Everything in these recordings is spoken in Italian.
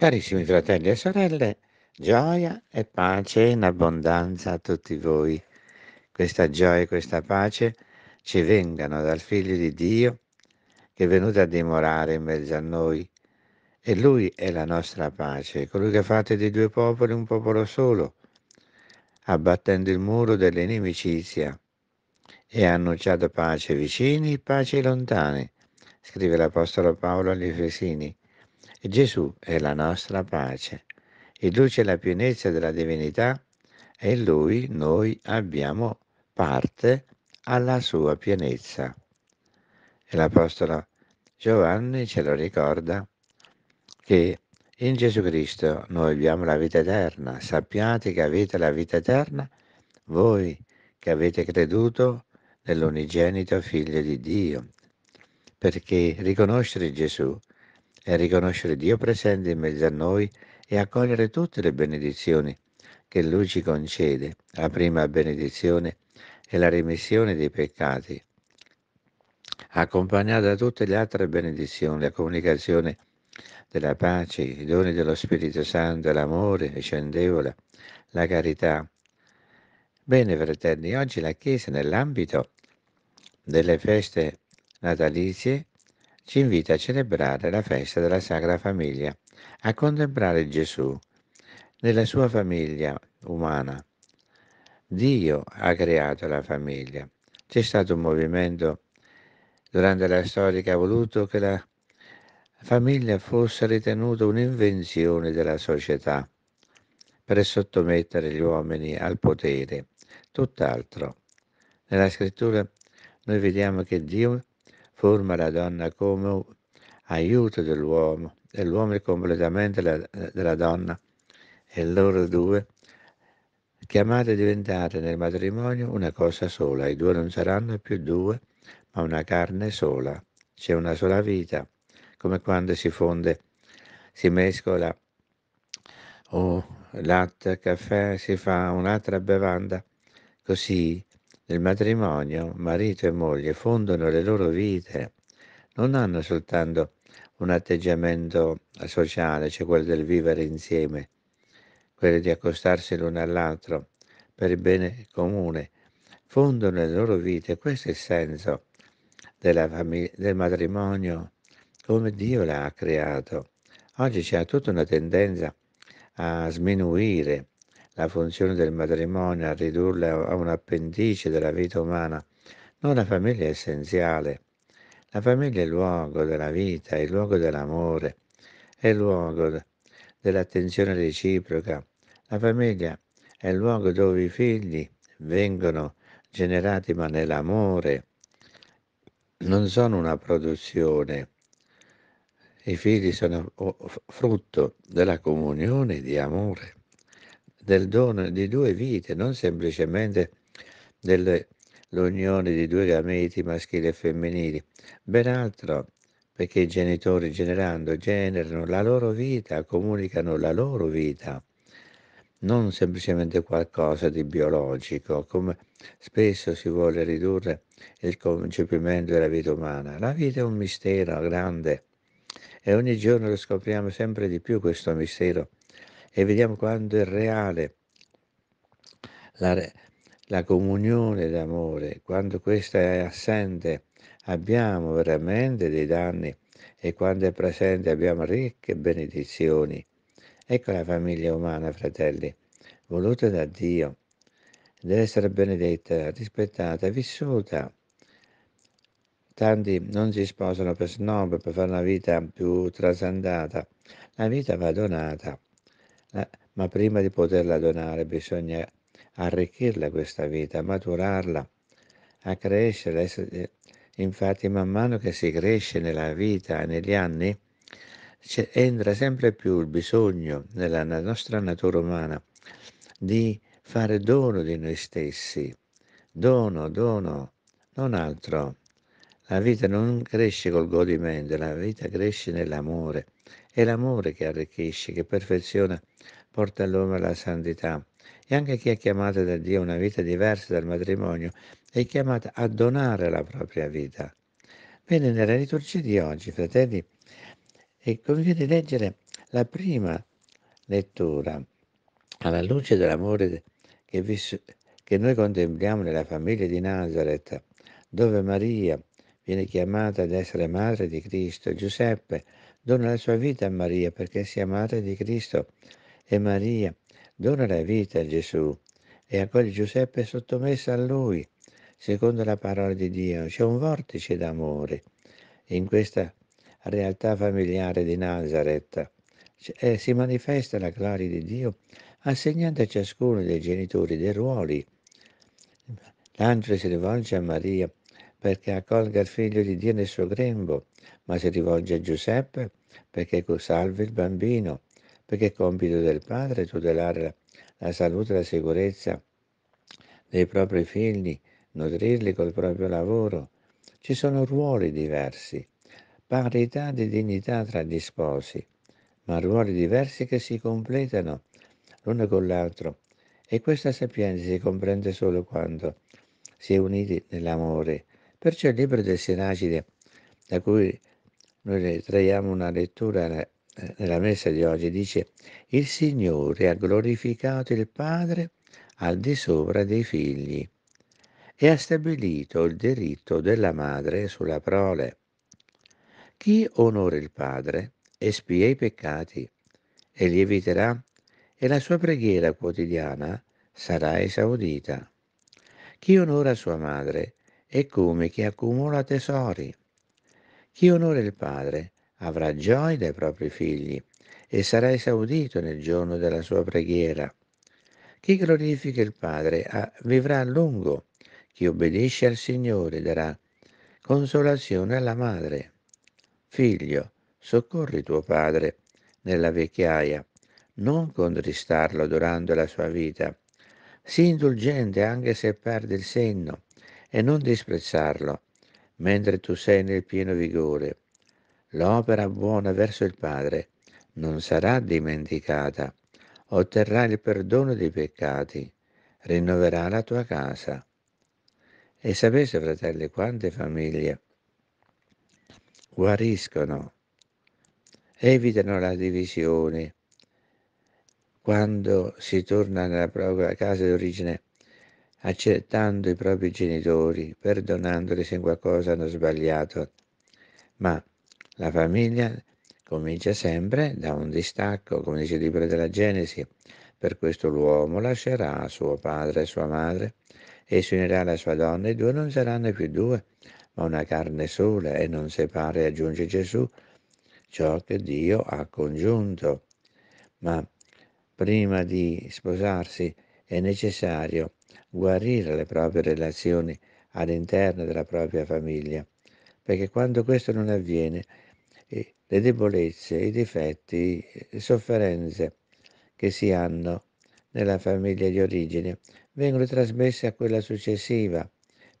Carissimi fratelli e sorelle, gioia e pace in abbondanza a tutti voi. Questa gioia e questa pace ci vengano dal Figlio di Dio che è venuto a dimorare in mezzo a noi. E Lui è la nostra pace, colui che ha fatto di due popoli un popolo solo, abbattendo il muro dell'inimicizia e ha annunciato pace vicini, pace lontani, scrive l'Apostolo Paolo agli Efesini. Gesù è la nostra pace, il luce e la pienezza della divinità e in lui noi abbiamo parte alla sua pienezza. E l'Apostolo Giovanni ce lo ricorda che in Gesù Cristo noi abbiamo la vita eterna. Sappiate che avete la vita eterna voi che avete creduto nell'unigenito Figlio di Dio. Perché riconoscere Gesù e riconoscere Dio presente in mezzo a noi e accogliere tutte le benedizioni che Lui ci concede, la prima benedizione è la remissione dei peccati, accompagnata da tutte le altre benedizioni, la comunicazione della pace, i doni dello Spirito Santo, l'amore scendevole, la carità. Bene, fratelli, oggi la Chiesa nell'ambito delle feste natalizie ci invita a celebrare la festa della Sacra Famiglia, a contemplare Gesù nella sua famiglia umana. Dio ha creato la famiglia. C'è stato un movimento durante la storia che ha voluto che la famiglia fosse ritenuta un'invenzione della società per sottomettere gli uomini al potere, tutt'altro. Nella scrittura noi vediamo che Dio forma la donna come aiuto dell'uomo e l'uomo è completamente la, eh, della donna e loro due chiamate a diventare nel matrimonio una cosa sola, i due non saranno più due ma una carne sola, c'è una sola vita, come quando si fonde, si mescola o oh, latte, caffè, si fa un'altra bevanda, così nel matrimonio marito e moglie fondono le loro vite, non hanno soltanto un atteggiamento sociale, cioè quello del vivere insieme, quello di accostarsi l'uno all'altro per il bene comune, fondono le loro vite, questo è il senso famig- del matrimonio come Dio l'ha creato. Oggi c'è tutta una tendenza a sminuire la funzione del matrimonio a ridurla a un appendice della vita umana. No, la famiglia è essenziale. La famiglia è il luogo della vita, è il luogo dell'amore, è il luogo dell'attenzione reciproca. La famiglia è il luogo dove i figli vengono generati ma nell'amore. Non sono una produzione. I figli sono frutto della comunione di amore del dono di due vite, non semplicemente dell'unione di due gameti maschili e femminili, ben altro, perché i genitori generando generano la loro vita, comunicano la loro vita, non semplicemente qualcosa di biologico, come spesso si vuole ridurre il concepimento della vita umana. La vita è un mistero grande e ogni giorno lo scopriamo sempre di più questo mistero e vediamo quanto è reale la, la comunione d'amore, quando questa è assente abbiamo veramente dei danni e quando è presente abbiamo ricche benedizioni. Ecco la famiglia umana, fratelli, voluta da Dio, deve essere benedetta, rispettata, vissuta. Tanti non si sposano per snob, per fare una vita più trasandata. La vita va donata. Eh, ma prima di poterla donare bisogna arricchirla questa vita, maturarla, accrescerla. Eh, infatti man mano che si cresce nella vita, negli anni, entra sempre più il bisogno nella nostra natura umana di fare dono di noi stessi, dono, dono, non altro. La vita non cresce col godimento, la vita cresce nell'amore. È l'amore che arricchisce, che perfeziona, porta all'uomo alla santità. E anche chi è chiamato da Dio a una vita diversa dal matrimonio è chiamato a donare la propria vita. Bene, nella liturgia di oggi, fratelli, eh, conviene leggere la prima lettura alla luce dell'amore che, che noi contempliamo nella famiglia di Nazareth, dove Maria, viene chiamata ad essere madre di Cristo. Giuseppe dona la sua vita a Maria perché sia madre di Cristo e Maria dona la vita a Gesù e a quel Giuseppe sottomessa a lui. Secondo la parola di Dio c'è un vortice d'amore in questa realtà familiare di Nazareth e eh, si manifesta la gloria di Dio assegnando a ciascuno dei genitori dei ruoli. L'angelo si rivolge a Maria perché accolga il figlio di Dio nel suo grembo, ma si rivolge a Giuseppe perché salvi il bambino, perché è compito del padre tutelare la, salute e la sicurezza dei propri figli, nutrirli col proprio lavoro. Ci sono ruoli diversi, parità di dignità tra gli sposi, ma ruoli diversi che si completano l'uno con l'altro. E questa sapienza si comprende solo quando si è uniti nell'amore, Perciò il libro del Sinagide, da cui noi traiamo una lettura nella messa di oggi, dice il Signore ha glorificato il Padre al di sopra dei figli e ha stabilito il diritto della madre sulla prole. Chi onora il Padre espia i peccati e li eviterà e la sua preghiera quotidiana sarà esaudita. Chi onora sua madre espia è come chi accumula tesori. Chi onora il padre avrà gioia dai propri figli e sarà esaudito nel giorno della sua preghiera. Chi glorifica il padre ah, vivrà a lungo, chi obbedisce al Signore darà consolazione alla madre. Figlio, soccorri tuo padre nella vecchiaia, non contristarlo durante la sua vita. Sii indulgente anche se perde il senno e non disprezzarlo, mentre tu sei nel pieno vigore. L'opera buona verso il Padre non sarà dimenticata, otterrà il perdono dei peccati, rinnoverà la tua casa. E sapete, fratelli, quante famiglie guariscono, evitano la divisione, quando si torna nella propria casa d'origine accettando i propri genitori, perdonandoli se in qualcosa hanno sbagliato. Ma la famiglia comincia sempre da un distacco, come dice il libro della Genesi. Per questo l'uomo lascerà suo padre e sua madre e si unirà alla sua donna, i due non saranno più due, ma una carne sola, e non separe, aggiunge Gesù, ciò che Dio ha congiunto. Ma prima di sposarsi è necessario guarire le proprie relazioni all'interno della propria famiglia, perché quando questo non avviene, eh, le debolezze, i difetti, eh, le sofferenze che si hanno nella famiglia di origine vengono trasmesse a quella successiva,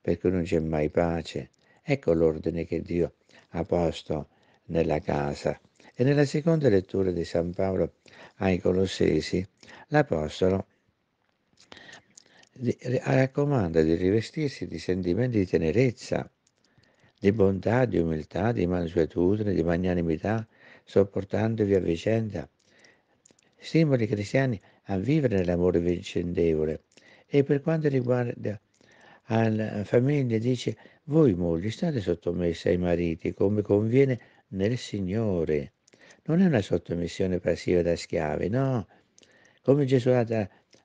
perché non c'è mai pace. Ecco l'ordine che Dio ha posto nella casa. E nella seconda lettura di San Paolo ai Colossesi, l'Apostolo raccomanda di rivestirsi di sentimenti di tenerezza, di bontà, di umiltà, di mansuetudine, di magnanimità, sopportandovi a vicenda. Stimoli i cristiani a vivere nell'amore vincendevole. E per quanto riguarda la eh, famiglia, dice, voi mogli state sottomesse ai mariti come conviene nel Signore. Non è una sottomissione passiva da schiavi, no. Come Gesù ha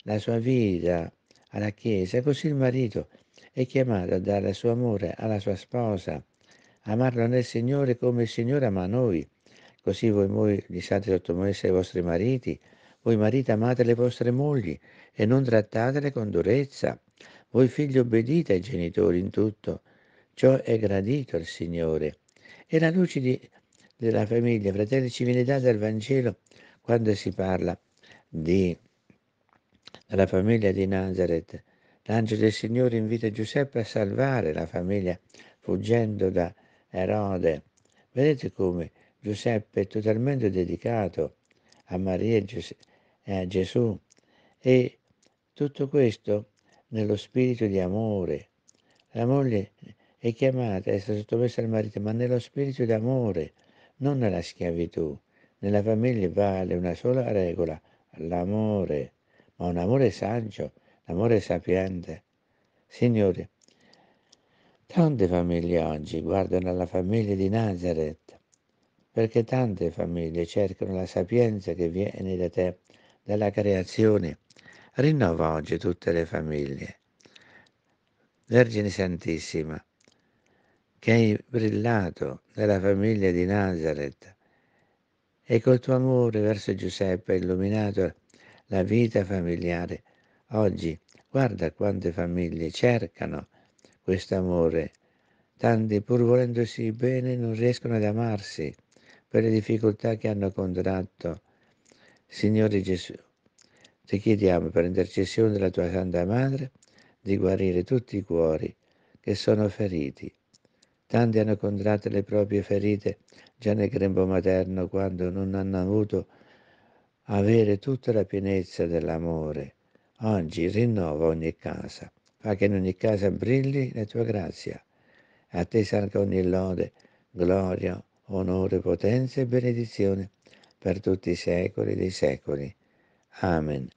la sua vita alla Chiesa, così il marito è chiamato a dare il suo amore alla sua sposa, amarlo nel Signore come il Signore ama noi. Così voi, voi gli state sottomessi ai vostri mariti, voi mariti amate le vostre mogli e non trattatele con durezza. Voi figli obbedite ai genitori in tutto. Ciò è gradito al Signore. E la luce di, della famiglia, fratelli, ci viene data dal Vangelo quando si parla di dalla famiglia di Nazareth. L'angelo del Signore invita Giuseppe a salvare la famiglia fuggendo da Erode. Vedete come Giuseppe è totalmente dedicato a Maria e a Gesù e tutto questo nello spirito di amore. La moglie è chiamata a essere sottomessa al marito, ma nello spirito di amore, non nella schiavitù. Nella famiglia vale una sola regola, l'amore ma un amore saggio, un amore sapiente. Signore, tante famiglie oggi guardano alla famiglia di Nazareth, perché tante famiglie cercano la sapienza che viene da te, dalla creazione. Rinnova oggi tutte le famiglie. Vergine Santissima, che hai brillato nella famiglia di Nazareth e col tuo amore verso Giuseppe hai illuminato la vita familiare. Oggi guarda quante famiglie cercano questo amore. Tanti, pur volendosi bene, non riescono ad amarsi per le difficoltà che hanno contratto. Signore Gesù, ti chiediamo per intercessione della tua Santa Madre di guarire tutti i cuori che sono feriti. Tanti hanno contratto le proprie ferite già nel grembo materno quando non hanno avuto avere tutta la pienezza dell'amore. Oggi rinnova ogni casa, fa che in ogni casa brilli la tua grazia. A te salga ogni lode, gloria, onore, potenza e benedizione per tutti i secoli dei secoli. Amen.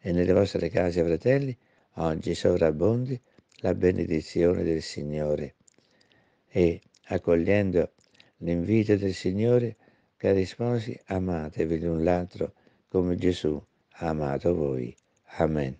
E nelle vostre case, fratelli, oggi sovrabbondi la benedizione del Signore. E, accogliendo l'invito del Signore, cari sposi, amatevi l'un l'altro come Gesù ha amato voi. Amen.